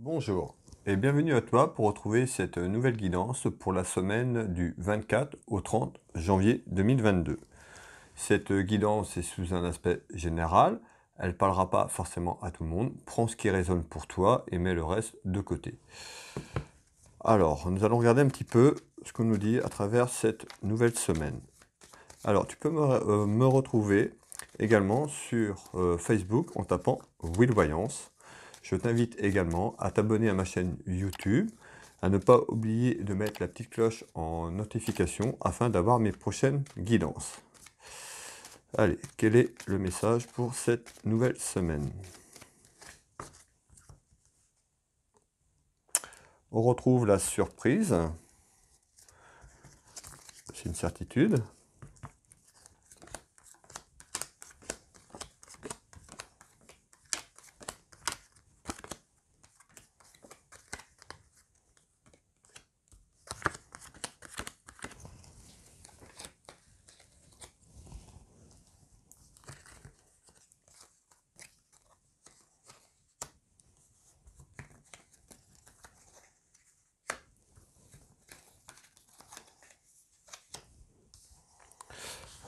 Bonjour et bienvenue à toi pour retrouver cette nouvelle guidance pour la semaine du 24 au 30 janvier 2022. Cette guidance est sous un aspect général, elle ne parlera pas forcément à tout le monde, prends ce qui résonne pour toi et mets le reste de côté. Alors, nous allons regarder un petit peu ce qu'on nous dit à travers cette nouvelle semaine. Alors, tu peux me, euh, retrouver également sur euh, Facebook en tapant Will Voyance. Je t'invite également à t'abonner à ma chaîne YouTube, à ne pas oublier de mettre la petite cloche en notification afin d'avoir mes prochaines guidances. Allez, quel est le message pour cette nouvelle semaine On retrouve la surprise, c'est une certitude.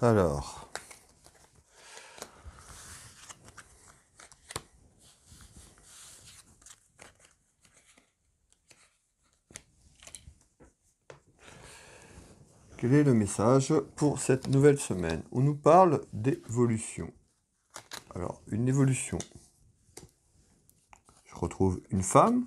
Alors. Quel est le message pour cette nouvelle semaine On nous parle d'évolution. Alors, une évolution. Je retrouve une femme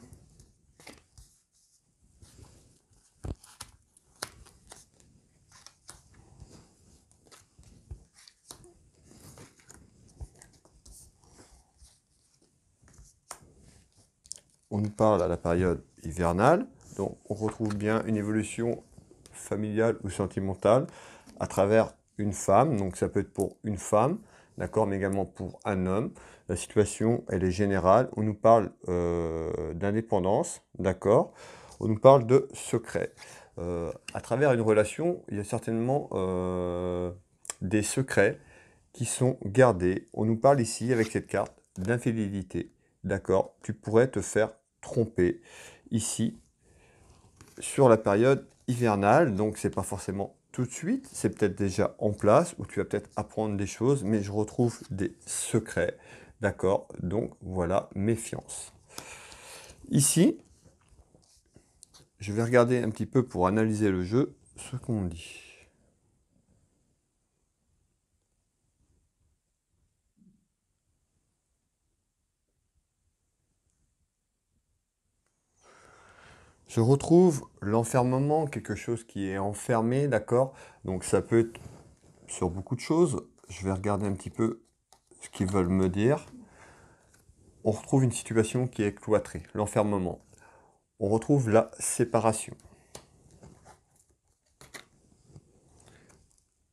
à la période hivernale. Donc on retrouve bien une évolution familiale ou sentimentale à travers une femme. Donc ça peut être pour une femme, d'accord, mais également pour un homme. La situation, elle est générale. On nous parle euh, d'indépendance, d'accord. On nous parle de secret. Euh, à travers une relation, il y a certainement euh, des secrets qui sont gardés. On nous parle ici, avec cette carte, d'infidélité. D'accord Tu pourrais te faire trompé ici sur la période hivernale, donc c'est pas forcément tout de suite, c'est peut-être déjà en place où tu vas peut-être apprendre des choses, mais je retrouve des secrets, d'accord Donc voilà, méfiance. Ici, je vais regarder un petit peu pour analyser le jeu ce qu'on dit. Je retrouve l'enfermement, quelque chose qui est enfermé, d'accord Donc ça peut être sur beaucoup de choses. Je vais regarder un petit peu ce qu'ils veulent me dire. On retrouve une situation qui est cloîtrée, l'enfermement. On retrouve la séparation.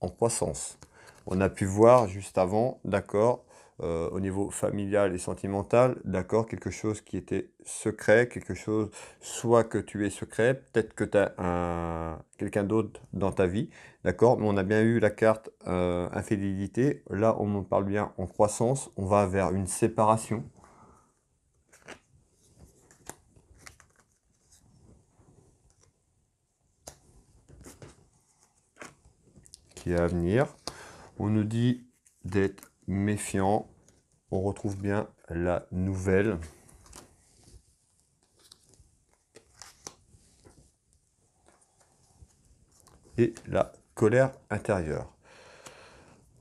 En croissance. On a pu voir juste avant, d'accord, euh, au niveau familial et sentimental, d'accord, quelque chose qui était secret, quelque chose, soit que tu es secret, peut-être que tu as un, quelqu'un d'autre dans ta vie, d'accord, mais on a bien eu la carte euh, infidélité, là on en parle bien en croissance, on va vers une séparation, qui est à venir. On nous dit d'être méfiant. On retrouve bien la nouvelle. Et la colère intérieure.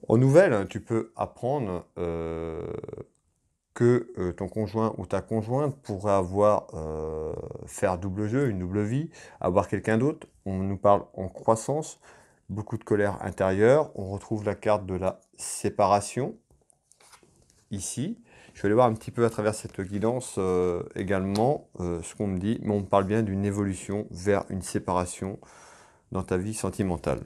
En nouvelle, hein, tu peux apprendre euh, que euh, ton conjoint ou ta conjointe pourrait avoir euh, faire double jeu, une double vie, avoir quelqu'un d'autre. On nous parle en croissance beaucoup de colère intérieure. On retrouve la carte de la séparation, ici. Je vais aller voir un petit peu à travers cette guidance euh, également euh, ce qu'on me dit, mais on parle bien d'une évolution vers une séparation dans ta vie sentimentale.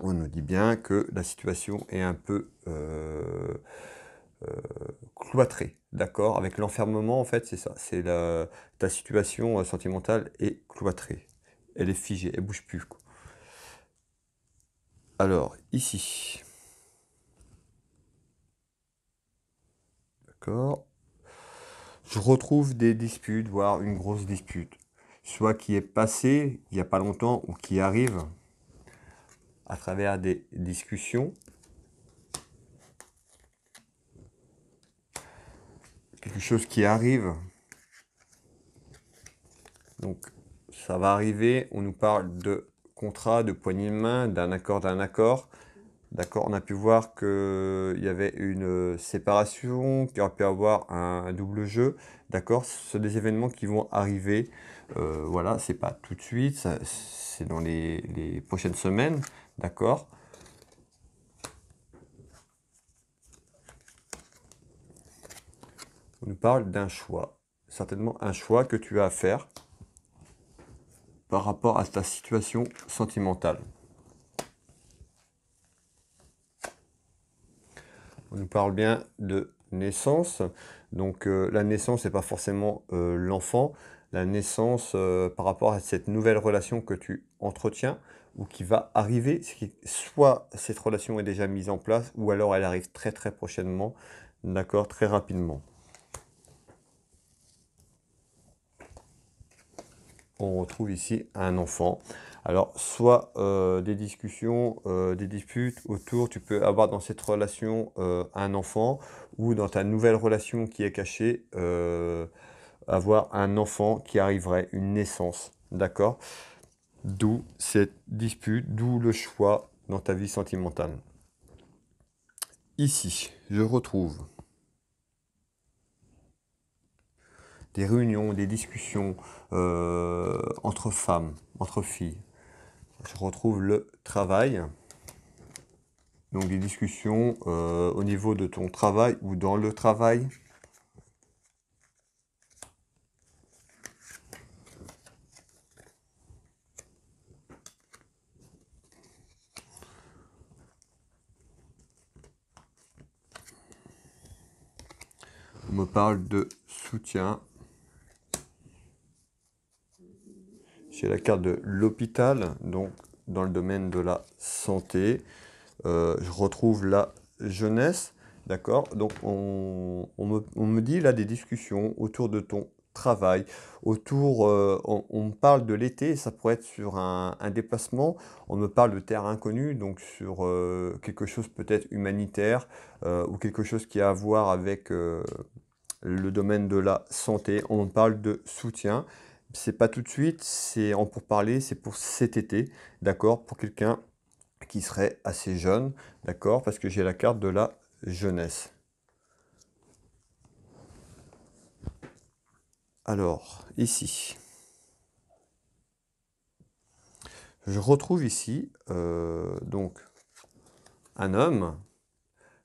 On nous dit bien que la situation est un peu euh, cloîtrée, d'accord Avec l'enfermement, en fait, c'est ça. C'est ta situation sentimentale est cloîtrée. Elle est figée, elle bouge plus. Alors, ici. D'accord. Je retrouve des disputes, voire une grosse dispute. Soit qui est passée il n'y a pas longtemps ou qui arrive à travers des discussions. Quelque chose qui arrive. Donc, ça va arriver. On nous parle de contrat, de poignée de main, d'un accord, d'un accord. D'accord, on a pu voir qu'il euh, y avait une euh, séparation, qu'il y aurait pu avoir un, double jeu. D'accord, ce sont des événements qui vont arriver. Euh, voilà, c'est pas tout de suite, c'est dans les, les, prochaines semaines. D'accord. On nous parle d'un choix, certainement un choix que tu as à faire par rapport à ta situation sentimentale. On nous parle bien de naissance. Donc euh, la naissance n'est pas forcément euh, l'enfant. La naissance euh, par rapport à cette nouvelle relation que tu entretiens ou qui va arriver, soit cette relation est déjà mise en place ou alors elle arrive très très prochainement, d'accord, très rapidement. on retrouve ici un enfant. Alors, soit euh, des discussions, euh, des disputes autour, tu peux avoir dans cette relation euh, un enfant, ou dans ta nouvelle relation qui est cachée, avoir un enfant qui arriverait, une naissance, d'accord D'où cette dispute, d'où le choix dans ta vie sentimentale. Ici, je retrouve des réunions, des discussions euh, entre femmes, entre filles. Je retrouve le travail. Donc des discussions euh, au niveau de ton travail ou dans le travail. On me parle de soutien la carte de l'hôpital, donc dans le domaine de la santé. Euh, je retrouve la jeunesse, d'accord Donc on, me, dit là des discussions autour de ton travail, autour, euh, on, me parle de l'été, ça pourrait être sur un, déplacement, on me parle de terre inconnue, donc sur euh, quelque chose peut-être humanitaire ou quelque chose qui a à voir avec le domaine de la santé, on me parle de soutien, c'est pas tout de suite, c'est en parler. c'est pour cet été, d'accord, pour quelqu'un qui serait assez jeune, d'accord, parce que j'ai la carte de la jeunesse. Alors, ici, je retrouve ici, euh, donc, un homme,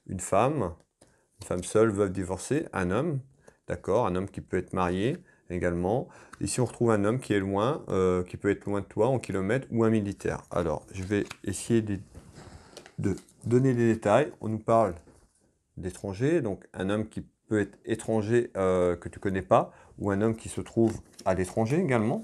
une femme, une femme seule, veuve divorcée, un homme, d'accord, un homme qui peut être marié, également. Ici, on retrouve un homme qui est loin, euh, qui peut être loin de toi, en kilomètres, ou un militaire. Alors, je vais essayer de, donner des détails. On nous parle d'étranger, donc un homme qui peut être étranger euh, que tu connais pas, ou un homme qui se trouve à l'étranger également.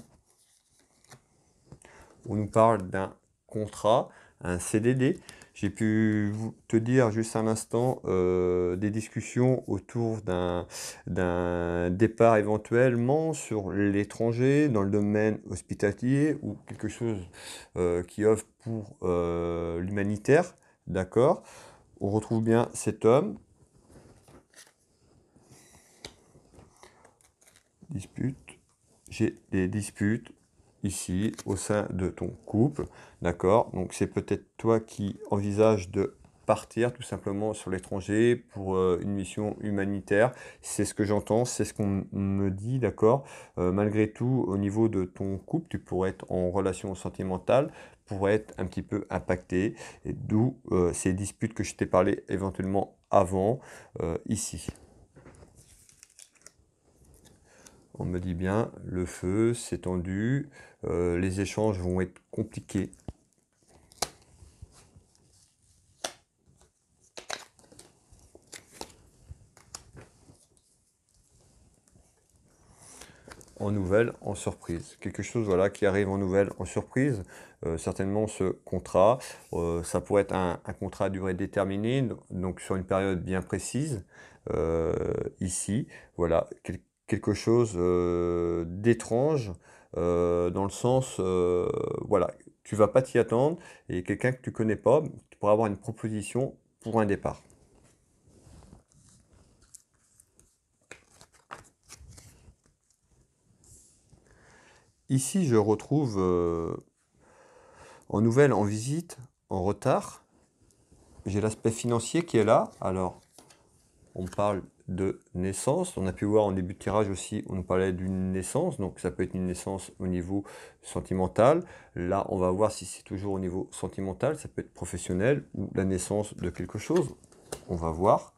On nous parle d'un contrat, un CDD. J'ai pu te dire juste un instant euh, des discussions autour d'un départ éventuellement sur l'étranger, dans le domaine hospitalier ou quelque chose euh, qui offre pour euh, l'humanitaire. D'accord On retrouve bien cet homme. Dispute. J'ai des disputes ici au sein de ton couple. D'accord Donc c'est peut-être toi qui envisages de partir tout simplement sur l'étranger pour euh, une mission humanitaire. C'est ce que j'entends, c'est ce qu'on me dit, d'accord euh, Malgré tout, au niveau de ton couple, tu pourrais être en relation sentimentale, pourrais être un petit peu impacté, et d'où euh, ces disputes que je t'ai parlé éventuellement avant ici. on me dit bien, le feu s'est tendu, euh, les échanges vont être compliqués. en nouvelle, en surprise. Quelque chose voilà, qui arrive en nouvelle, en surprise. Euh, certainement ce contrat, euh, ça pourrait être un, contrat à durée déterminée, donc sur une période bien précise. ici, voilà, quelque chose d'étrange dans le sens, voilà, tu vas pas t'y attendre et quelqu'un que tu connais pas, tu pourras avoir une proposition pour un départ. Ici, je retrouve en nouvelle, en visite, en retard. J'ai l'aspect financier qui est là. Alors, on parle de naissance. On a pu voir en début de tirage aussi, on nous parlait d'une naissance, donc ça peut être une naissance au niveau sentimental. Là, on va voir si c'est toujours au niveau sentimental, ça peut être professionnel ou la naissance de quelque chose. On va voir.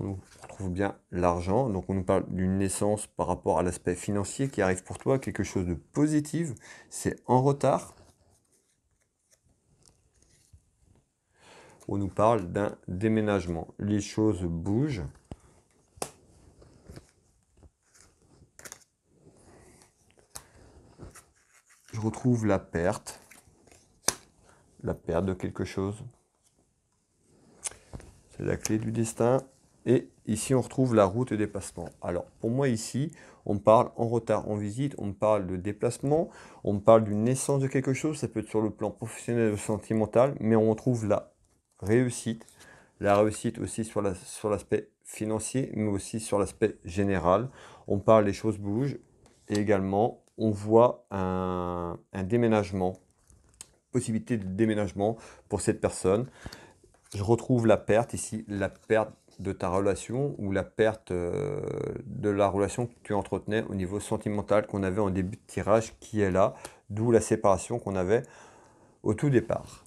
On retrouve bien l'argent, donc on nous parle d'une naissance par rapport à l'aspect financier qui arrive pour toi, quelque chose de positif, c'est en retard, on nous parle d'un déménagement. Les choses bougent. Je retrouve la perte. La perte de quelque chose. C'est la clé du destin. Et ici, on retrouve la route déplacement. Alors, pour moi, ici, on parle en retard en visite, on parle de déplacement, on parle d'une naissance de quelque chose, ça peut être sur le plan professionnel ou sentimental, mais on retrouve la réussite. La réussite aussi sur l'aspect financier, mais aussi sur l'aspect général. On parle, les choses bougent. Et également, on voit un déménagement, possibilité de déménagement pour cette personne. Je retrouve la perte ici, la perte de ta relation ou la perte euh, de la relation que tu entretenais au niveau sentimental qu'on avait en début de tirage qui est là, d'où la séparation qu'on avait au tout départ.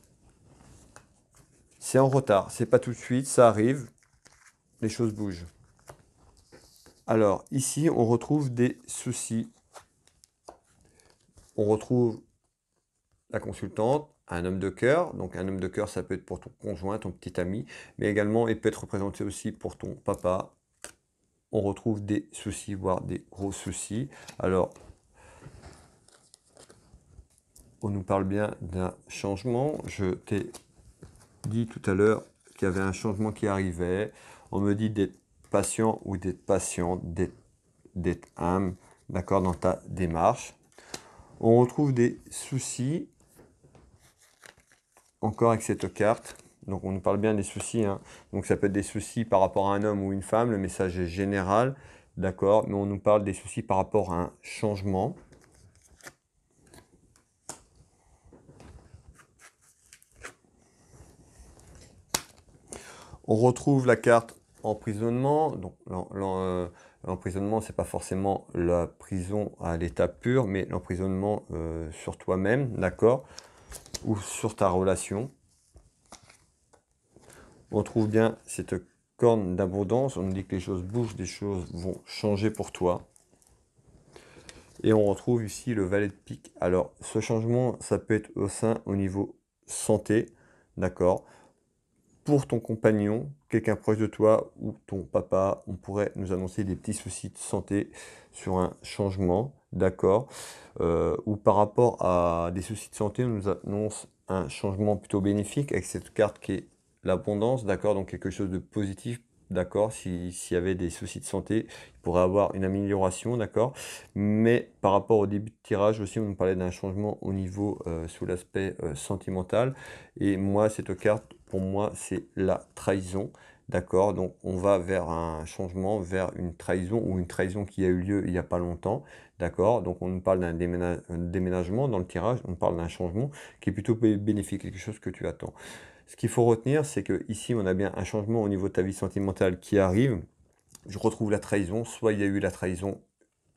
C'est en retard, c'est pas tout de suite, ça arrive, les choses bougent. Alors ici, on retrouve des soucis. On retrouve la consultante, un homme de cœur. Donc un homme de cœur, ça peut être pour ton conjoint, ton petit ami, mais également il peut être représenté aussi pour ton papa. On retrouve des soucis, voire des gros soucis. Alors, on nous parle bien d'un changement. Je t'ai dit tout à l'heure qu'il y avait un changement qui arrivait. On me dit d'être patient ou d'être patient, d'être âme, d'accord, dans ta démarche. On retrouve des soucis, encore avec cette carte. Donc on nous parle bien des soucis. Hein. Donc ça peut être des soucis par rapport à un homme ou une femme, le message est général, d'accord, mais on nous parle des soucis par rapport à un changement, On retrouve la carte emprisonnement. Donc, euh, l'emprisonnement, n'est pas forcément la prison à l'état pur, mais l'emprisonnement euh, sur toi-même, d'accord Ou sur ta relation. On trouve bien cette corne d'abondance. On nous dit que les choses bougent, des choses vont changer pour toi. Et on retrouve ici le valet de pique. Alors, ce changement, ça peut être au sein, au niveau santé, d'accord pour ton compagnon, quelqu'un proche de toi ou ton papa, on pourrait nous annoncer des petits soucis de santé sur un changement, d'accord euh, Ou par rapport à des soucis de santé, on nous annonce un changement plutôt bénéfique avec cette carte qui est l'abondance, d'accord Donc quelque chose de positif, d'accord S'il y avait des soucis de santé, il pourrait avoir une amélioration, d'accord Mais par rapport au début de tirage aussi, on nous parlait d'un changement au niveau euh, sous l'aspect euh, sentimental. Et moi, cette carte moi, c'est la trahison. D'accord Donc on va vers un changement, vers une trahison ou une trahison qui a eu lieu il n'y a pas longtemps. D'accord Donc on parle d'un déménagement dans le tirage, on parle d'un changement qui est plutôt bénéfique, quelque chose que tu attends. Ce qu'il faut retenir, c'est que ici on a bien un changement au niveau de ta vie sentimentale qui arrive. Je retrouve la trahison, soit il y a eu la trahison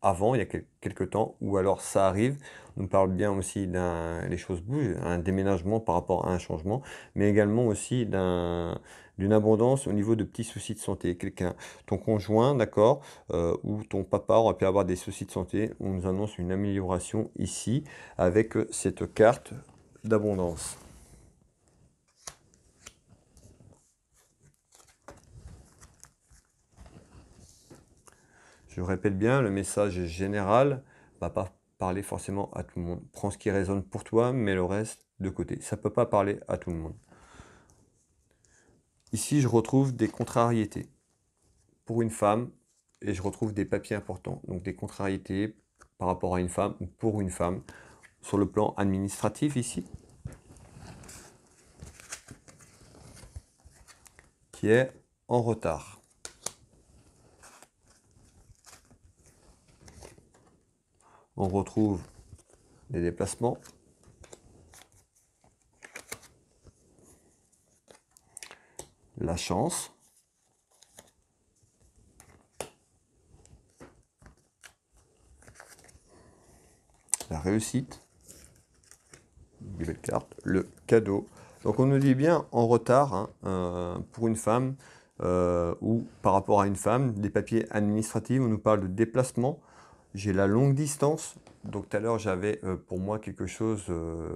avant, il y a quelques temps, ou alors ça arrive. On parle bien aussi d'un, les choses bougent, un déménagement par rapport à un changement, mais également aussi d'un, d'une abondance au niveau de petits soucis de santé. Quelqu'un, ton conjoint, d'accord, euh, ou ton papa aurait pu avoir des soucis de santé. On nous annonce une amélioration ici avec cette carte d'abondance. Je répète bien, le message général ne va pas parler forcément à tout le monde. Prends ce qui résonne pour toi, mets le reste de côté. Ça ne peut pas parler à tout le monde. Ici, je retrouve des contrariétés pour une femme et je retrouve des papiers importants, donc des contrariétés par rapport à une femme ou pour une femme sur le plan administratif ici, qui est en retard. on retrouve les déplacements. La chance. La réussite. Le cadeau. Donc on nous dit bien en retard hein, euh, pour une femme euh, ou par rapport à une femme, des papiers administratifs, on nous parle de déplacement, j'ai la longue distance. Donc tout à l'heure, j'avais euh, pour moi quelque chose euh,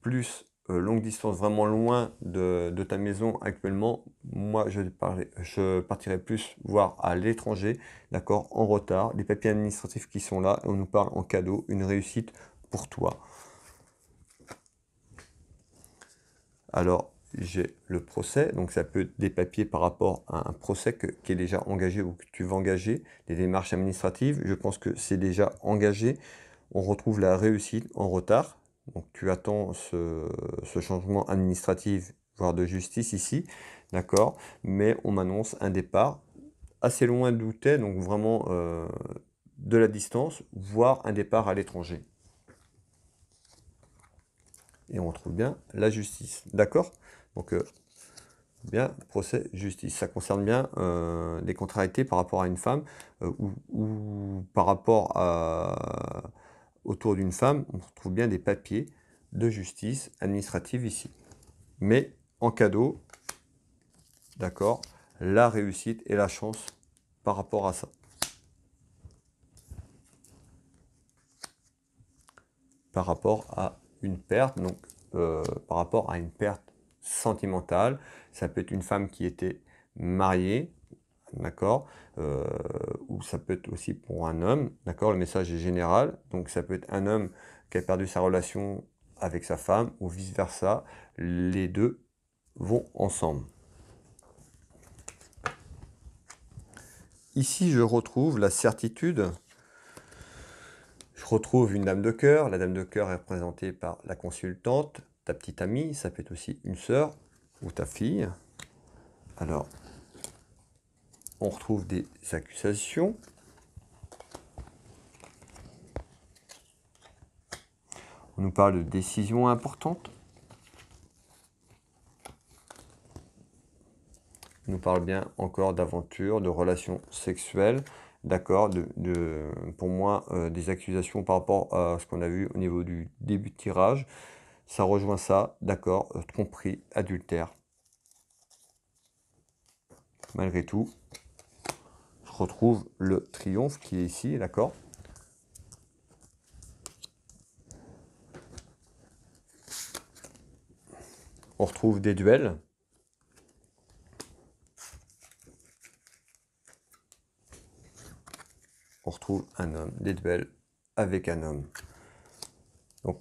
plus euh, longue distance, vraiment loin de, ta maison actuellement. Moi, je, parlais, je partirais plus voir à l'étranger, d'accord, en retard. Les papiers administratifs qui sont là, on nous parle en cadeau, une réussite pour toi. Alors, j'ai le procès, donc ça peut être des papiers par rapport à un procès qui est déjà engagé ou que tu vas engager, Les démarches administratives, je pense que c'est déjà engagé. On retrouve la réussite en retard, donc tu attends ce, changement administratif, voire de justice ici, d'accord, mais on m'annonce un départ assez loin d'où tu es, donc vraiment euh, de la distance, voire un départ à l'étranger. Et on retrouve bien la justice, d'accord donc, euh, bien, procès, justice. Ça concerne bien des euh, contrariétés par rapport à une femme euh, ou, par rapport à, autour d'une femme. On trouve bien des papiers de justice administrative ici. Mais en cadeau, d'accord, la réussite et la chance par rapport à ça. Par rapport à une perte, donc par rapport à une perte sentimentale. Ça peut être une femme qui était mariée, d'accord euh, Ou ça peut être aussi pour un homme, d'accord Le message est général. Donc ça peut être un homme qui a perdu sa relation avec sa femme ou vice-versa. Les deux vont ensemble. Ici, je retrouve la certitude. Je retrouve une dame de cœur. La dame de cœur est représentée par la consultante ta petite amie, ça peut être aussi une sœur ou ta fille. Alors, on retrouve des accusations. On nous parle de décisions importantes. On nous parle bien encore d'aventures, de relations sexuelles. D'accord, de, pour moi, euh, des accusations par rapport à ce qu'on a vu au niveau du début de tirage ça rejoint ça, d'accord, euh, compris adultère. Malgré tout, je retrouve le triomphe qui est ici, d'accord On retrouve des duels. On retrouve un homme, des duels avec un homme. Donc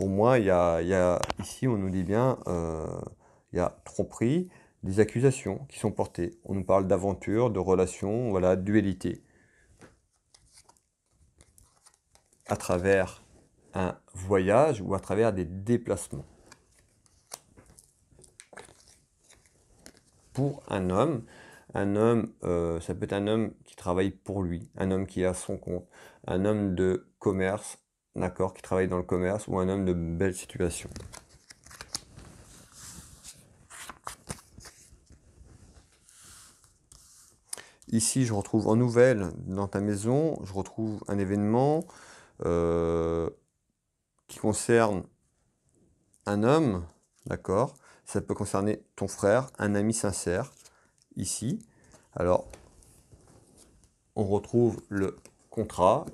pour moi, il y, a, ici, on nous dit bien, euh, il y a tromperie, des accusations qui sont portées. On nous parle d'aventure, de relation, voilà, dualité. À travers un voyage ou à travers des déplacements. Pour un homme, un homme, euh, ça peut être un homme qui travaille pour lui, un homme qui est à son compte, un homme de commerce, d'accord, qui travaille dans le commerce ou un homme de belle situation. Ici, je retrouve en nouvelle dans ta maison, je retrouve un événement euh, qui concerne un homme, d'accord Ça peut concerner ton frère, un ami sincère, ici. Alors, on retrouve le contrat,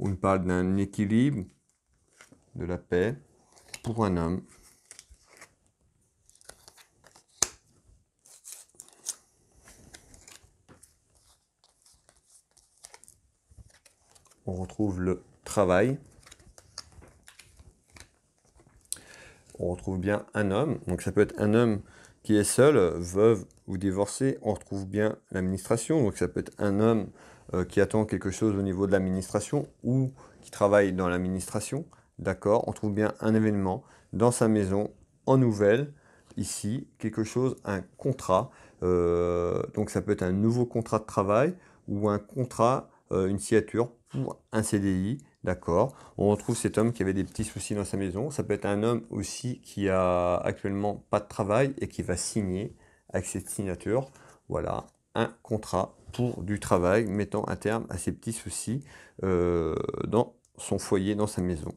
On parle d'un équilibre, de la paix pour un homme. On retrouve le travail. On retrouve bien un homme. Donc ça peut être un homme qui est seul, veuve ou divorcé. On retrouve bien l'administration. Donc ça peut être un homme euh, qui attend quelque chose au niveau de l'administration ou qui travaille dans l'administration, d'accord, on trouve bien un événement dans sa maison en nouvelle, ici, quelque chose, un contrat. Euh, donc ça peut être un nouveau contrat de travail ou un contrat, euh, une signature pour un CDI, d'accord. On retrouve cet homme qui avait des petits soucis dans sa maison. Ça peut être un homme aussi qui a actuellement pas de travail et qui va signer avec cette signature. Voilà, un contrat pour du travail mettant un terme à ses petits soucis euh, dans son foyer, dans sa maison.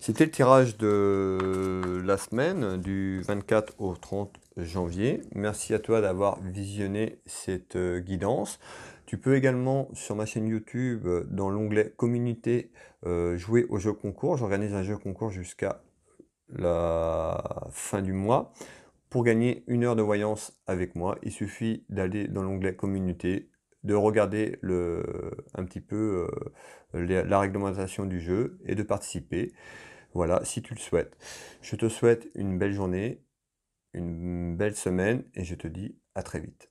C'était le tirage de la semaine du 24 au 30 janvier. Merci à toi d'avoir visionné cette euh, guidance. Tu peux également sur ma chaîne YouTube, euh, dans l'onglet communauté, jouer au jeu concours. J'organise un jeu concours jusqu'à la fin du mois. Pour gagner une heure de voyance avec moi, il suffit d'aller dans l'onglet communauté, de regarder le, un petit peu euh, la réglementation du jeu et de participer. Voilà, si tu le souhaites. Je te souhaite une belle journée, une belle semaine et je te dis à très vite.